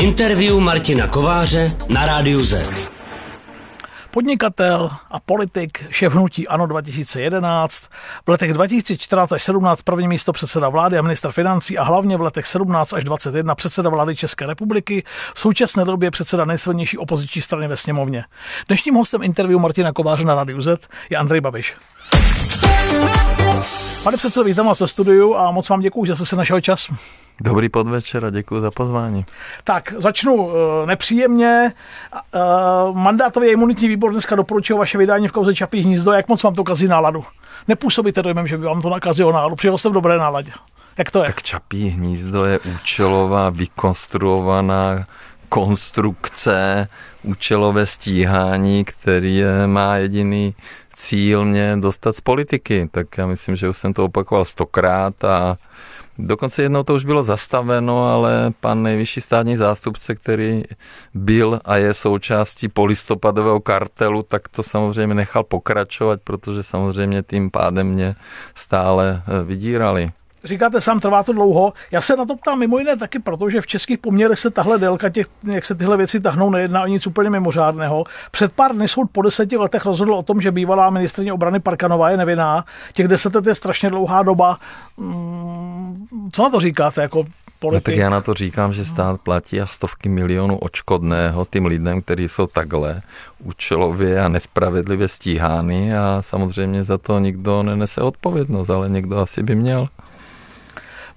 Interview Martina Kováře na rádiu Z. Podnikatel a politik, šéf hnutí ANO 2011, v letech 2014 až 17 první místo předseda vlády a ministr financí a hlavně v letech 17 až 21 předseda vlády České republiky, v současné době předseda nejsilnější opoziční strany ve sněmovně. Dnešním hostem interview Martina Kováře na Radiu Z je Andrej Babiš. Pane předsedo, vítám vás ve studiu a moc vám děkuji, že jste se našel čas. Dobrý podvečer a děkuji za pozvání. Tak, začnu eh, nepříjemně. Eh, mandátový imunitní výbor dneska doporučil vaše vydání v kauze Čapí hnízdo. Jak moc vám to kazí náladu? Nepůsobíte dojmem, že by vám to nakazilo náladu, Přijel jsem v dobré náladě. Jak to je? Tak Čapí hnízdo je účelová, vykonstruovaná konstrukce, účelové stíhání, který je, má jediný cíl mě dostat z politiky. Tak já myslím, že už jsem to opakoval stokrát a Dokonce jednou to už bylo zastaveno, ale pan nejvyšší státní zástupce, který byl a je součástí polistopadového kartelu, tak to samozřejmě nechal pokračovat, protože samozřejmě tím pádem mě stále eh, vydírali. Říkáte sám, trvá to dlouho. Já se na to ptám mimo jiné taky, protože v českých poměrech se tahle délka, těch, jak se tyhle věci tahnou, nejedná o nic úplně mimořádného. Před pár dny soud po deseti letech rozhodl o tom, že bývalá ministrině obrany Parkanová je nevinná. Těch deset let je strašně dlouhá doba. Mm, co na to říkáte? Jako politik? No, tak já na to říkám, že stát platí a stovky milionů očkodného tím lidem, kteří jsou takhle účelově a nespravedlivě stíhány a samozřejmě za to nikdo nenese odpovědnost, ale někdo asi by měl.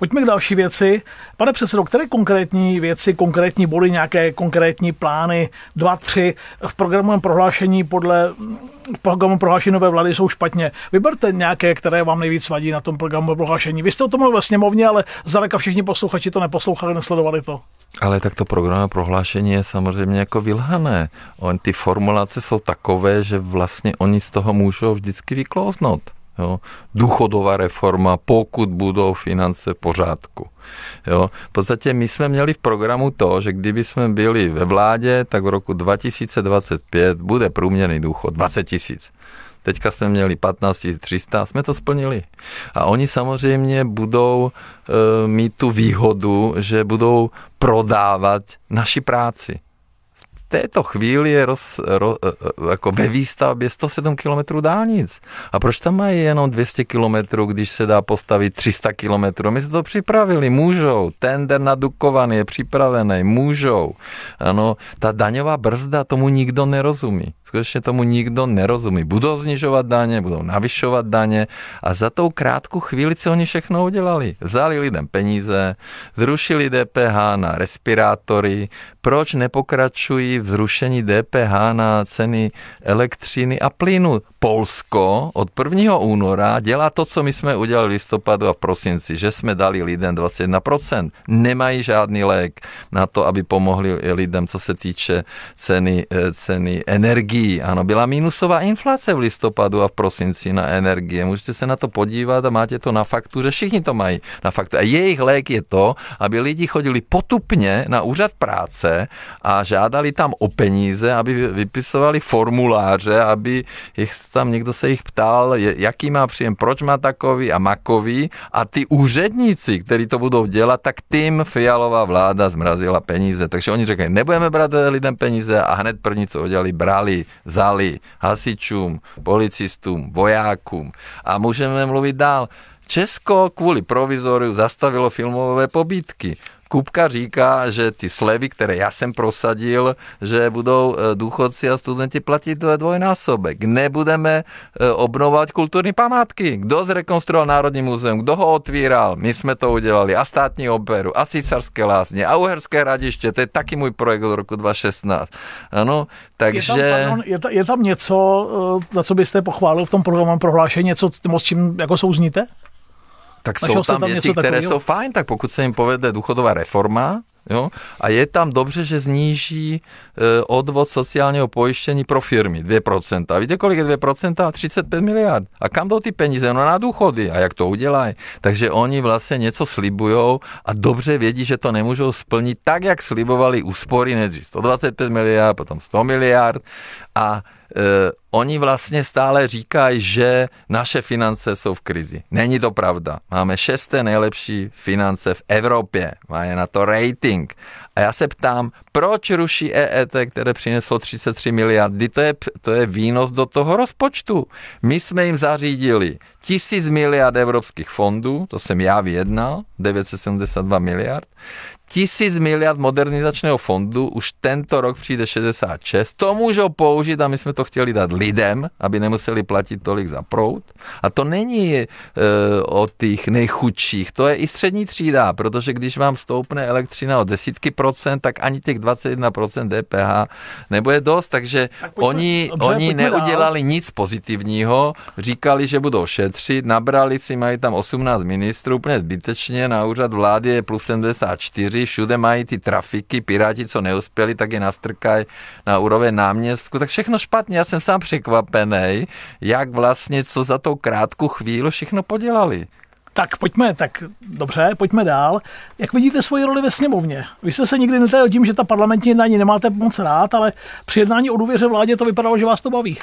Pojďme k další věci. Pane předsedo, které konkrétní věci, konkrétní body, nějaké konkrétní plány, dva, tři v programovém prohlášení podle programu prohlášení nové vlády jsou špatně. Vyberte nějaké, které vám nejvíc vadí na tom programu prohlášení. Vy jste o tom vlastně ve sněmovně, ale zdaleka všichni posluchači to neposlouchali, nesledovali to. Ale tak to programové prohlášení je samozřejmě jako vylhané. On, ty formulace jsou takové, že vlastně oni z toho můžou vždycky vyklouznout. Jo? Důchodová reforma, pokud budou finance v pořádku. Jo? V podstatě my jsme měli v programu to, že kdyby jsme byli ve vládě, tak v roku 2025 bude průměrný důchod 20 tisíc. Teďka jsme měli 15 300, jsme to splnili. A oni samozřejmě budou e, mít tu výhodu, že budou prodávat naši práci této chvíli je roz, ro, e, e, jako ve výstavbě 107 kilometrů dálnic. A proč tam mají jenom 200 kilometrů, když se dá postavit 300 kilometrů? My jsme to připravili, můžou. Tender nadukovaný je připravený, můžou. Ano, ta daňová brzda tomu nikdo nerozumí skutečně tomu nikdo nerozumí. Budou znižovat daně, budou navyšovat daně a za tou krátkou chvíli, co oni všechno udělali. Vzali lidem peníze, zrušili DPH na respirátory, proč nepokračují v zrušení DPH na ceny elektřiny a plynu? Polsko od 1. února dělá to, co my jsme udělali v listopadu a v prosinci, že jsme dali lidem 21%. Nemají žádný lék na to, aby pomohli lidem, co se týče ceny, eh, ceny energii energií. Ano, byla minusová inflace v listopadu a v prosinci na energie. Můžete se na to podívat a máte to na faktuře. Všichni to mají na faktuře. A jejich lék je to, aby lidi chodili potupně na úřad práce a žádali tam o peníze, aby vypisovali formuláře, aby jich tam někdo se jich ptal, jaký má příjem, proč má takový a makový. A ty úředníci, kteří to budou dělat, tak tím Fialová vláda zmrazila peníze. Takže oni řekli, nebudeme brát lidem peníze a hned první, co udělali, brali vzali hasičům, policistům, vojákům a můžeme mluvit dál. Česko kvůli provizoriu zastavilo filmové pobítky. Kupka říká, že ty slevy, které já jsem prosadil, že budou eh, důchodci a studenti platit dvojnásobek. Nebudeme eh, obnovovat kulturní památky. Kdo zrekonstruoval Národní muzeum, kdo ho otvíral, my jsme to udělali. A státní operu, a císařské lázně, a uherské radiště, to je taky můj projekt od roku 2016. Ano, takže... Je tam, pardon, je, ta, je tam něco, eh, za co byste pochválil v tom programu prohlášení, něco, s čím jako souzníte? tak Našel jsou tam, tam věci, které jsou fajn, tak pokud se jim povede důchodová reforma, jo, a je tam dobře, že zníží e, odvod sociálního pojištění pro firmy 2%. A víte, kolik je 2%? 35 miliard. A kam jdou ty peníze? No na důchody. A jak to udělají? Takže oni vlastně něco slibujou a dobře vědí, že to nemůžou splnit tak, jak slibovali úspory nejdřív 125 miliard, potom 100 miliard a Eh, oni vlastně stále říkají, že naše finance jsou v krizi. Není to pravda. Máme šesté nejlepší finance v Evropě. Máme na to rating. A já se ptám, proč ruší EET, které přineslo 33 miliardy? To je, to je výnos do toho rozpočtu. My jsme jim zařídili tisíc miliard evropských fondů, to jsem já vyjednal, 972 miliard tisíc miliard modernizačného fondu, už tento rok přijde 66, to můžou použít a my jsme to chtěli dát lidem, aby nemuseli platit tolik za prout. A to není e, o těch nejchudších, to je i střední třída, protože když vám stoupne elektřina o desítky procent, tak ani těch 21% DPH nebude dost, takže tak oni, dobře, oni neudělali dál. nic pozitivního, říkali, že budou šetřit, nabrali si, mají tam 18 ministrů, úplně zbytečně, na úřad vlády je plus 74, Francii, všude mají ty trafiky, Piráti, co neuspěli, tak je nastrkají na úroveň náměstku, tak všechno špatně, já jsem sám překvapený, jak vlastně, co za tou krátkou chvíli všechno podělali. Tak pojďme, tak dobře, pojďme dál. Jak vidíte svoji roli ve sněmovně? Vy jste se nikdy netajil tím, že ta parlamentní jednání nemáte moc rád, ale při jednání o důvěře vládě to vypadalo, že vás to baví.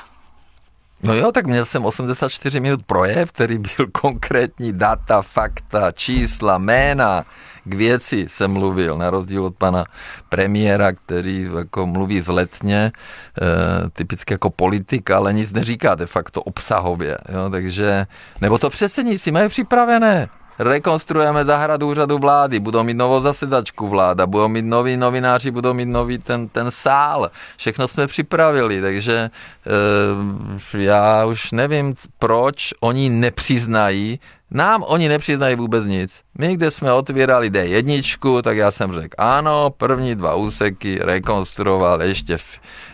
No jo, tak měl jsem 84 minut projev, který byl konkrétní data, fakta, čísla, jména k věci jsem mluvil, na rozdíl od pana premiéra, který jako mluví vletně, e, eh, typicky jako politik, ale nic neříká de facto obsahově. Jo? Takže, nebo to si mají připravené rekonstruujeme zahradu úřadu vlády, budou mít novou zasedačku vláda, budou mít noví novináři, budou mít nový ten, ten sál. Všechno jsme připravili, takže e, já už nevím, proč oni nepřiznají, nám oni nepřiznají vůbec nic. My, kde jsme otvírali D1, tak já jsem řekl ano, první dva úseky rekonstruoval ještě,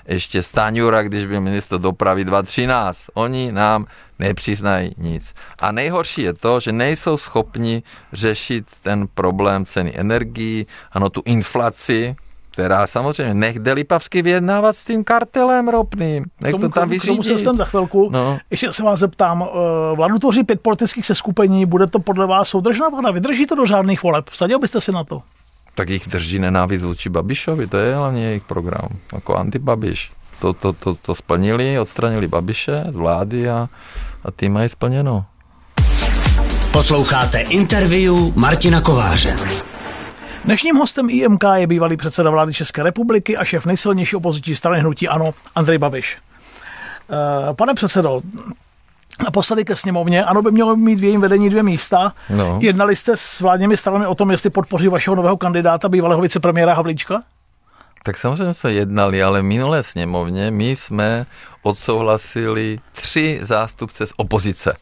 ještě Staňura, když byl ministr dopravy 2013. Oni nám nepřiznají nic. A nejhorší je to, že nejsou schopni řešit ten problém ceny energií, ano, tu inflaci, která samozřejmě nechde Lipavský vyjednávat s tím kartelem ropným. Nech tomu, to tam vyřídí. Musím tomu se za chvilku. No. Ještě se vás zeptám, eh, vládu tvoří pět politických seskupení, bude to podle vás soudržná vláda? Vydrží to do žádných voleb? Vsadil byste si na to? Tak jich drží nenávist vůči Babišovi, to je hlavně jejich program, jako antibabiš. To, to, to, to splnili, odstranili Babiše z vlády a, a ty mají splněno. Posloucháte interview Martina Kováře. Dnešním hostem IMK je bývalý předseda vlády České republiky a šéf nejsilnější opoziční strany hnutí ANO Andrej Babiš. Eh, pane předsedo, poslali ke sněmovně. Ano, by mělo mít v jejím vedení dvě místa. No. Jednali jste s vládními stranami o tom, jestli podpoří vašeho nového kandidáta, bývalého vicepremiéra Havlíčka? Tak samozřejmě jsme jednali, ale minulé sněmovně my jsme odsouhlasili tři zástupce z opozice.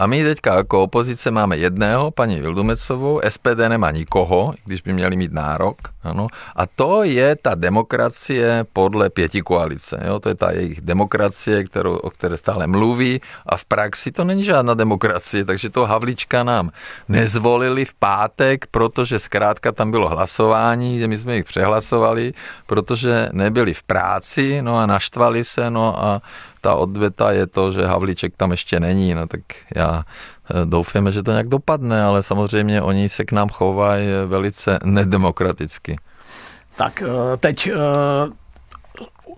A my teďka jako opozice máme jedného, paní Vildumecovou, SPD nemá nikoho, když by měli mít nárok. Ano. A to je ta demokracie podle pěti koalice. Jo? To je ta jejich demokracie, kterou, o které stále mluví a v praxi to není žádná demokracie, takže to Havlička nám nezvolili v pátek, protože zkrátka tam bylo hlasování, že my jsme jich přehlasovali, protože nebyli v práci, no a naštvali se, no a ta odveta je to, že Havlíček tam ještě není, no tak já Eh, doufáme, že to nějak dopadne, ale samozřejmě oni se k nám chovají eh, velice nedemokraticky. Tak eh, teď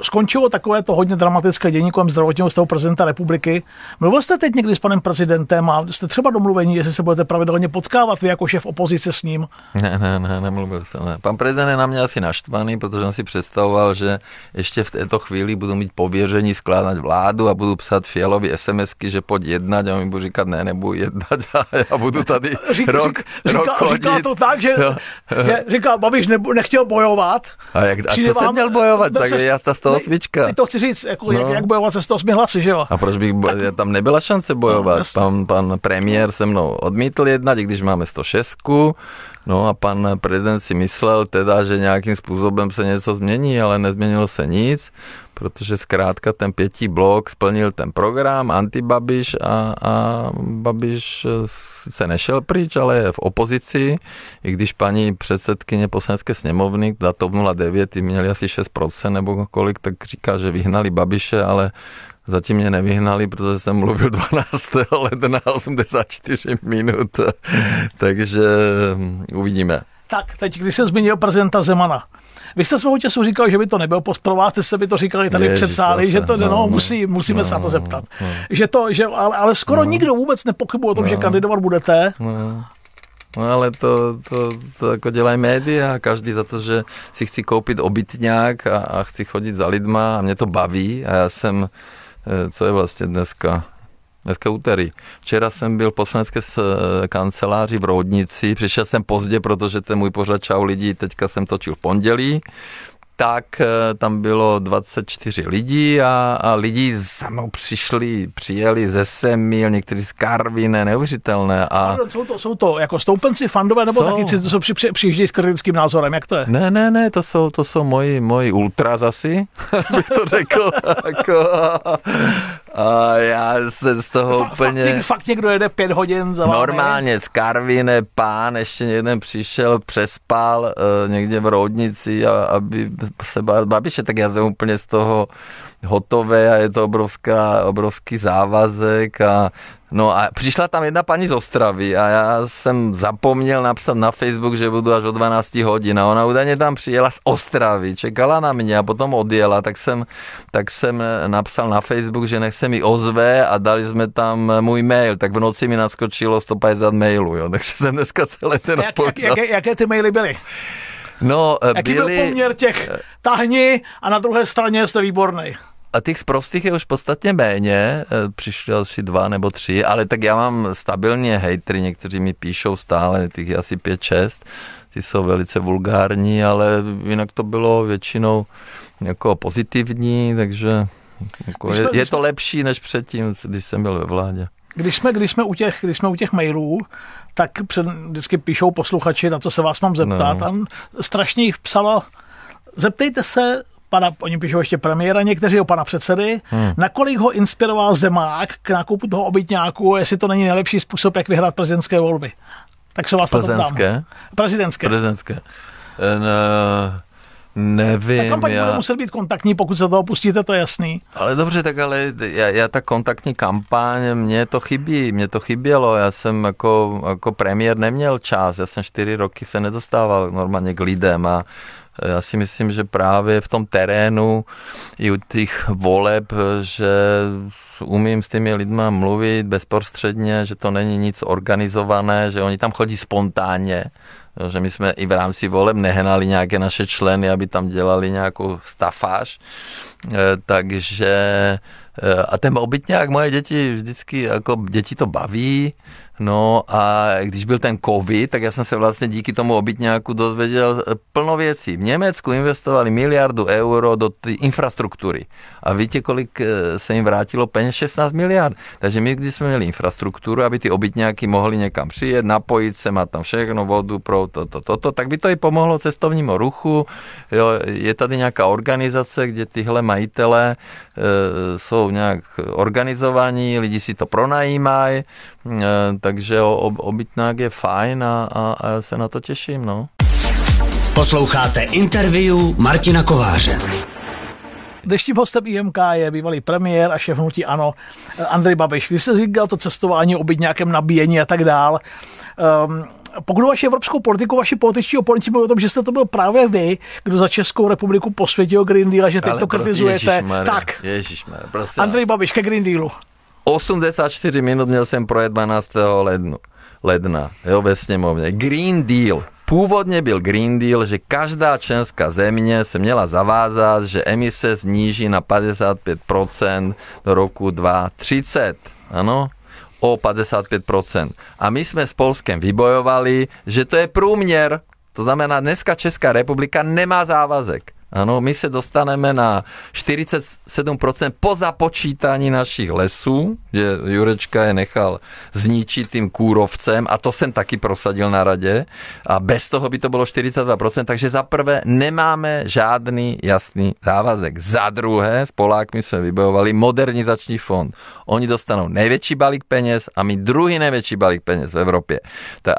skončilo takové to hodně dramatické dění kolem zdravotního stavu prezidenta republiky. Mluvil jste teď někdy s panem prezidentem a jste třeba domluvení, jestli se budete pravidelně potkávat vy jako šéf opozice s ním? Ne, ne, ne, nemluvil jsem. Ne. Pan prezident je na mě asi naštvaný, protože on si představoval, že ještě v této chvíli budu mít pověření skládat vládu a budu psát Fialovi SMSky, že pojď jednat a on mi bude říkat, ne, nebudu jednat a já budu tady Řík, rok, řík, rok říká, říká, to tak, že, je, říká, Babiš nebu, nechtěl bojovat. A, jak, a co vám, jsem měl bojovat? No, tak se, no, no, já z toho 108. Ty to chci říct, jako, no. jak, jak bojovat se 108 hlasy, že jo? A proč bych, bo... tak... tam nebyla šance bojovat. No, pan, pan premiér se mnou odmítl jednat, i když máme 106. No a pan prezident si myslel teda, že nějakým způsobem se něco změní, ale nezměnilo se nic, protože zkrátka ten pětí blok splnil ten program anti-Babiš a, a Babiš eh, se nešel pryč, ale je v opozici, i když paní předsedkyně poslanecké sněmovny, za TOP 09, měli asi 6% nebo kolik, tak říká, že vyhnali Babiše, ale Zatím mě nevyhnali, protože jsem mluvil 12. ledna 84 minut, takže mm, uvidíme. Tak, teď, když jsem zmínil prezidenta Zemana. Vy jste svého času říkal, že by to nebyl post pro vás, jste by to říkali tady Ježiš, před sály, že to, no, no, no, musí, musíme no, se na to no, zeptat. No, že to, že, ale, ale skoro no, nikdo vůbec nepochybuje o tom, no, že kandidovat budete. No. No ale to, to, to jako dělají média, každý za to, že si chci koupit obytňák a, a chci chodit za lidma a mě to baví a já jsem Eh, co je vlastně dneska? Dneska úterý. Včera jsem byl v poslanecké eh, kanceláři v Roudnici, přišel jsem pozdě, protože ten můj pořad Čau lidí, teďka jsem točil v pondělí, tak eh, tam bylo 24 lidí a, a lidi za mnou přišli, přijeli ze Semil, někteří z Karviné neuvěřitelné. A... No, no, jsou, to, jsou to jako stoupenci, fandové, nebo jsou... taky to jsou při, při, přijíždějí s kritickým názorem, jak to je? Ne, ne, ne, to jsou, to jsou moji, moji ultra zasi, bych to řekl. jako, a já se z toho fakt, úplně... Fakt, fakt někdo jede pět hodin za vámi? Normálně, z Karvine, pán, ještě jeden přišel, přespal uh, někde v Roudnici, a, aby se babiše, tak já jsem úplně z toho hotové a je to obrovská, obrovský závazek a No a přišla tam jedna paní z Ostravy a já jsem zapomněl napsat na Facebook, že budu až o 12 hodin a ona údajně tam přijela z Ostravy, čekala na mě a potom odjela, tak jsem, tak jsem napsal na Facebook, že nech se mi ozve a dali jsme tam můj mail, tak v noci mi naskočilo 150 mailů, jo, takže jsem dneska celé ten jak, jak, jak, Jaké ty maily byly? No, eh, Jaký byli... byl poměr těch tahni a na druhé straně jste výborný? A těch zprostých je už podstatně méně, e, přišli asi dva nebo tři, ale tak já mám stabilně hejtry, někteří mi píšou stále, těch je asi pět, šest, ty jsou velice vulgární, ale jinak to bylo většinou jako pozitivní, takže jako je, je to lepší než předtím, když jsem byl ve vládě. Když jsme, když jsme, u, těch, když jsme u těch mailů, tak před, vždycky píšou posluchači, na co se vás mám zeptat. No. A strašně jich psalo, zeptejte se pana, oni píšou ještě premiéra, někteří o pana předsedy, hmm. nakolik ho inspiroval Zemák k nákupu toho obytňáku, jestli to není nejlepší způsob, jak vyhrát prezidentské volby. Tak se vás Plzeňské? to Prezidentské. Prezidentské. No, nevím. Ta kampaň já... bude muset být kontaktní, pokud se toho pustíte, to je jasný. Ale dobře, tak ale já, já ta kontaktní kampaň, mně to chybí, mně to chybělo, já jsem jako, jako premiér neměl čas, já jsem čtyři roky se nedostával normálně k lidem a Eh, já si myslím, že právě v tom terénu i u těch voleb, eh, že umím s těmi lidmi mluvit bezprostředně, že to není nic organizované, že oni tam chodí spontánně, eh, že my jsme i v rámci voleb nehnali nějaké naše členy, aby tam dělali nějakou stafáž, takže a ten obytňák moje děti vždycky, jako děti to baví, No a když byl ten covid, tak já jsem se vlastně díky tomu obytňáku dozvěděl eh, plno věcí. V Německu investovali miliardu euro do infrastruktury. A víte, kolik eh, se jim vrátilo peněz? 16 miliard. Takže my, když jsme měli infrastrukturu, aby ty obytňáky mohli někam přijet, napojit se, má tam všechno, vodu, pro toto, to to, to, tak by to i pomohlo cestovnímu ruchu. Jo, je tady nějaká organizace, kde tyhle majitele e, jsou nějak organizovaní, lidi si to pronajímají, e, takže obytnák je fajn a, a, a já se na to těším, no. Posloucháte interview Martina Kováře. Dnešním hostem IMK je bývalý premiér a šéf hnutí Ano, eh, Andrej Babiš. Když jste říkal to cestování, nějakém nabíjení a tak dál, um, pokud vaši evropskou politiku, vaši političtí oponenti mluví o tom, že jste to byl právě vy, kdo za Českou republiku posvětil Green Deal a že teď Ale to kritizujete. Ježišmarja, tak, ježišmarja, Andrej Babiš ke Green Dealu. 84 minut měl jsem projet 12. lednu, ledna, jo, ve sněmovně. Green Deal. Původně byl Green Deal, že každá členská země se měla zavázat, že emise sníží na 55% do roku 2030. Ano, o 55%. A my jsme s Polskem vybojovali, že to je průměr. To znamená, dneska Česká republika nemá závazek. Ano, my se dostaneme na 47% po započítání našich lesů, že Jurečka je nechal zničit tím kůrovcem a to jsem taky prosadil na radě a bez toho by to bylo 42%, takže za prvé nemáme žádný jasný závazek. Za druhé s Polákmi jsme vybojovali modernizační fond. Oni dostanou největší balík peněz a my druhý největší balík peněz v Evropě.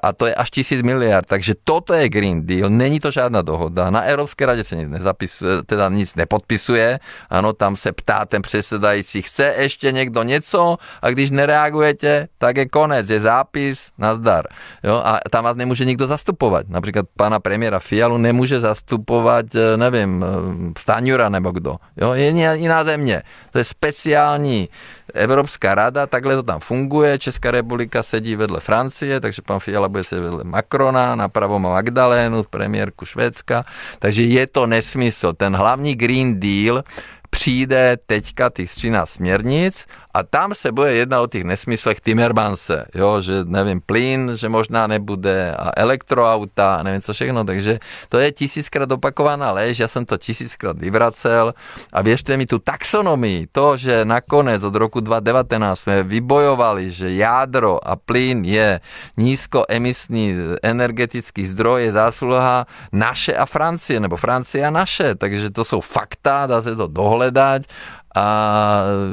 A to je až tisíc miliard, takže toto je Green Deal, není to žádná dohoda, na Evropské radě se nic nezapíše podpis, teda nic nepodpisuje. Ano, tam se ptá ten předsedající, chce ještě někdo něco a když nereagujete, tak je konec, je zápis, nazdar. Jo, a tam vás nemůže nikdo zastupovat. Například pana premiéra Fialu nemůže zastupovat, eh, nevím, eh, Staňura nebo kdo. Jo, je jiná země. To je speciální Evropská rada, takhle to tam funguje. Česká republika sedí vedle Francie, takže pan Fiala bude sedět vedle Macrona, napravo má Magdalénu, premiérku Švédska. Takže je to nesmysl nesmysl. Ten hlavní Green Deal přijde teďka těch 13 směrnic a tam se bude jedna o těch nesmyslech Timmermanse, jo, že nevím, plyn, že možná nebude a elektroauta a nevím co všechno, takže to je tisíckrát opakovaná lež, já jsem to tisíckrát vyvracel a věřte mi tu taxonomii, to, že nakonec od roku 2019 jsme vybojovali, že jádro a plyn je nízkoemisní energetický zdroj, je zásluha naše a Francie, nebo Francie a naše, takže to jsou fakta, dá se to dohledat a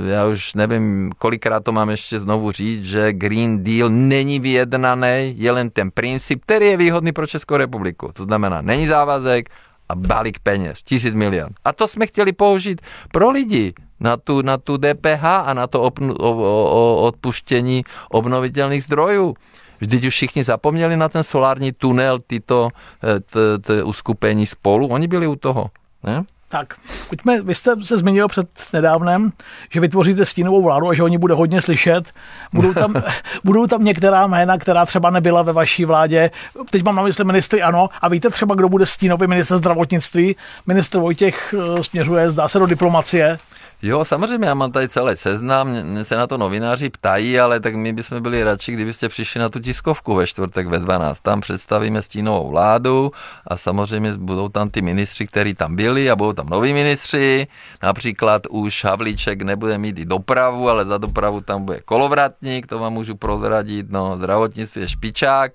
já už nevím, kolikrát to mám ještě znovu říct, že Green Deal není vyjednaný, je len ten princip, který je výhodný pro Českou republiku. To znamená, není závazek a balík peněz, tisíc milion. A to jsme chtěli použít pro lidi, na tu, na tu DPH a na to opnu, o, o, o odpuštění obnovitelných zdrojů. Vždyť už všichni zapomněli na ten solární tunel, tyto eh, t, t, uskupení spolu, oni byli u toho. Ne? Tak, pojďme, vy jste se zmínil před nedávnem, že vytvoříte stínovou vládu a že oni bude hodně slyšet. Budou tam, budou tam některá jména, která třeba nebyla ve vaší vládě. Teď mám na mysli ministry, ano. A víte třeba, kdo bude stínový minister zdravotnictví? Minister Vojtěch eh, směřuje, zdá se, do diplomacie. Jo, samozřejmě, já mám tady celý seznam, mě se na to novináři ptají, ale tak my bychom byli radši, kdybyste přišli na tu tiskovku ve čtvrtek ve 12. Tam představíme stínovou vládu a samozřejmě budou tam ty ministři, kteří tam byli a budou tam noví ministři. Například už Havlíček nebude mít i dopravu, ale za dopravu tam bude kolovratník, to vám můžu prozradit, no zdravotnictví je špičák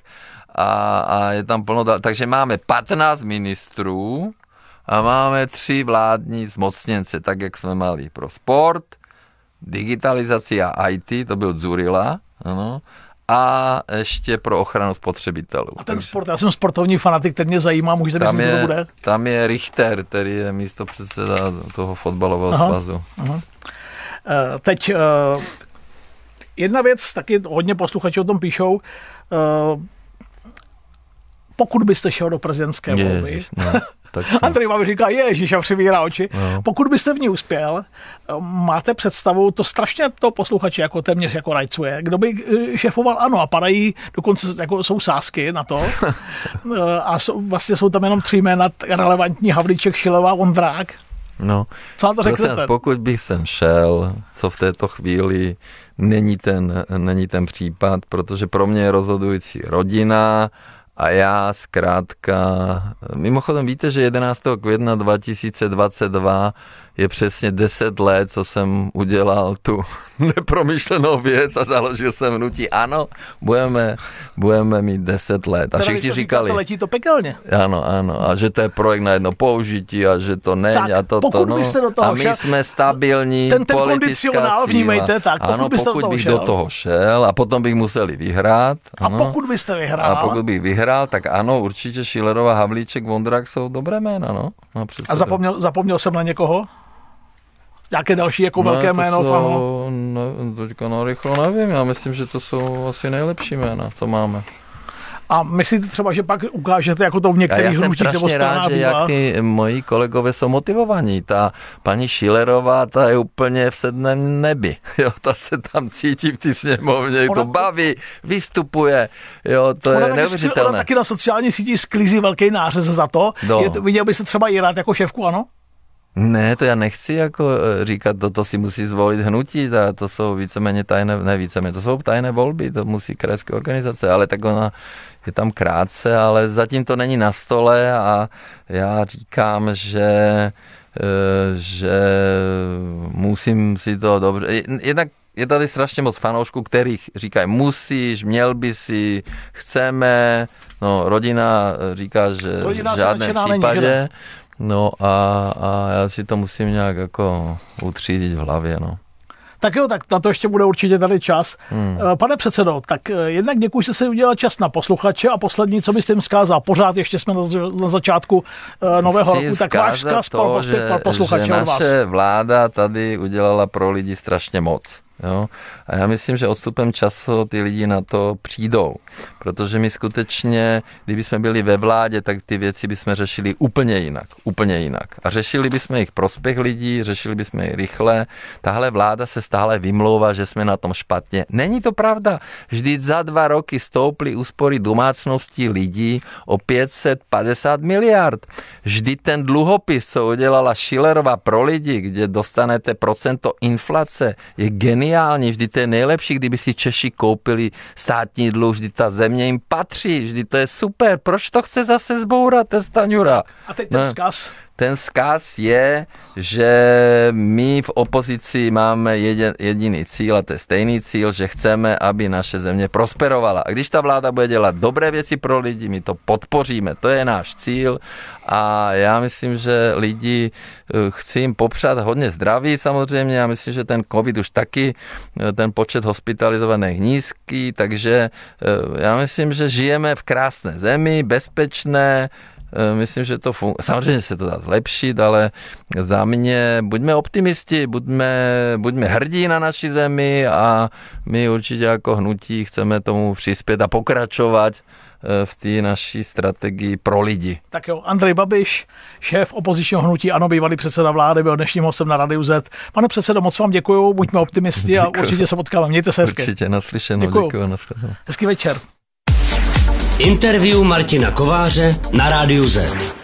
a, a je tam plno, takže máme 15 ministrů, a máme tři vládní zmocněnce, tak jak jsme mali pro sport, digitalizaci a IT, to byl Zurila, ano, a ještě pro ochranu spotřebitelů. A ten sport, já jsem sportovní fanatik, ten mě zajímá, můžete tam myslím, je, to bude? Tam je Richter, který je místo předseda toho fotbalového aha, svazu. Aha. Uh, teď uh, jedna věc, taky hodně posluchačů o tom píšou, uh, pokud byste šel do prezidentské volby, no. Tak to... Andrej vám říká, ježíš a přivírá oči. No. Pokud byste v ní uspěl, máte představu, to strašně to posluchače jako téměř jako rajcuje. Kdo by eh, šefoval, ano, a padají, dokonce jako jsou sásky na to. Eh, a jsou, vlastně jsou tam jenom tři jména, relevantní Havlíček, Šilová, Ondrák. No, co to prosím, pokud bych sem šel, co v této chvíli není ten, není ten případ, protože pro mě je rozhodující rodina, a já zkrátka, mimochodem víte, že 11. května 2022 je přesně 10 let, co jsem udělal tu nepromyšlenou věc a založil jsem hnutí. Ano, budeme, budeme mít 10 let. A všichni říkali... To letí to pekelně. Ano, ano. A že to je projekt na jedno použití a že to není a to, to no. do toho a my šel, jsme stabilní ten, ten politická síla. vnímejte, tak. Pokud ano, byste pokud do bych šel. do toho šel a potom bych museli vyhrát. Ano. A pokud byste vyhrál. A pokud bych vyhrál, tak ano, určitě Šilerová, Havlíček, Vondrák jsou dobré jména, no. no a zapomněl, zapomněl jsem na někoho? nějaké další jako ne, velké jméno jsou, famu? Ne, teďka no, rychlo nevím, já myslím, že to jsou asi nejlepší jména, co máme. A myslíte třeba, že pak ukážete jako to v některých hnutích nebo stranách? Já jak ty moji kolegové jsou motivovaní. Ta paní Šilerová, ta je úplně v sedném nebi. Jo, ta se tam cítí v té sněmovně, ona, to baví, vystupuje. Jo, to ona je taky neuvěřitelné. ona taky na sociálních sítích sklízí velký nářez za to. No. Je, viděl byste třeba i rád jako šéfku, ano? Ne, to já nechci jako e, říkat, to, to si musí zvolit hnutí, a to jsou víceméně tajné, ne víceméně, to jsou tajné volby, to musí krajské organizace, ale tak ona je tam krátce, ale zatím to není na stole a já říkám, že e, že musím si to dobře, jednak je tady strašně moc fanoušků, kterých říkají musíš, měl by si, chceme, no rodina říká, že rodina v žádném případě, není, že No a, a já si to musím nějak jako utřídit v hlavě, no. Tak jo, tak na to ještě bude určitě tady čas. Hmm. Eh, pane předsedo, tak eh, jednak děkuji, že jste udělal čas na posluchače a poslední, co byste jim zkázal, pořád ještě jsme na, začátku eh, nového Chci roku, tak váš zkaz to, pro, že, pro posluchače že naše od vás. vláda tady udělala pro lidi strašně moc. Jo? A já myslím, že odstupem času ty lidi na to přijdou, protože my skutečně, kdyby jsme byli ve vládě, tak ty věci bychom řešili úplně jinak, úplně jinak. A řešili bychom jich prospěch lidí, řešili bychom je rychle. Tahle vláda se stále vymlouvá, že jsme na tom špatně. Není to pravda. Vždyť za dva roky stouply úspory domácností lidí o 550 miliard. Vždy ten dluhopis, co udělala Schillerova pro lidi, kde dostanete procento inflace, je geniální geniální, vždy to je nejlepší, kdyby si Češi koupili státní dluh, vždy ta země jim patří, vždy to je super, proč to chce zase zbourat, ten Staňura? A teď ten vzkaz ten zkaz je, že my v opozici máme jedin, jediný cíl a to je stejný cíl, že chceme, aby naše země prosperovala. A když ta vláda bude dělat dobré věci pro lidi, my to podpoříme. To je náš cíl a já myslím, že lidi eh, chci jim popřát hodně zdraví samozřejmě. Já myslím, že ten covid už taky, eh, ten počet hospitalizovaných nízký, takže eh, já myslím, že žijeme v krásné zemi, bezpečné, Eh, myslím, že to funguje. Samozřejmě se to dá zlepšit, ale za mě buďme optimisti, buďme, buďme hrdí na naší zemi a my určitě jako hnutí chceme tomu přispět a pokračovat eh, v té naší strategii pro lidi. Tak jo, Andrej Babiš, šéf opozičního hnutí Ano, bývalý předseda vlády, byl dnešním hostem na Radiu Z. Pane předsedo, moc vám děkuji, buďme optimisti děkuju. a určitě se potkáme. Mějte se hezky. Určitě, naslyšeno, Děkuji. Děkuju, naslyšeno. Hezký večer. Interview Martina Kováře na rádiu Z.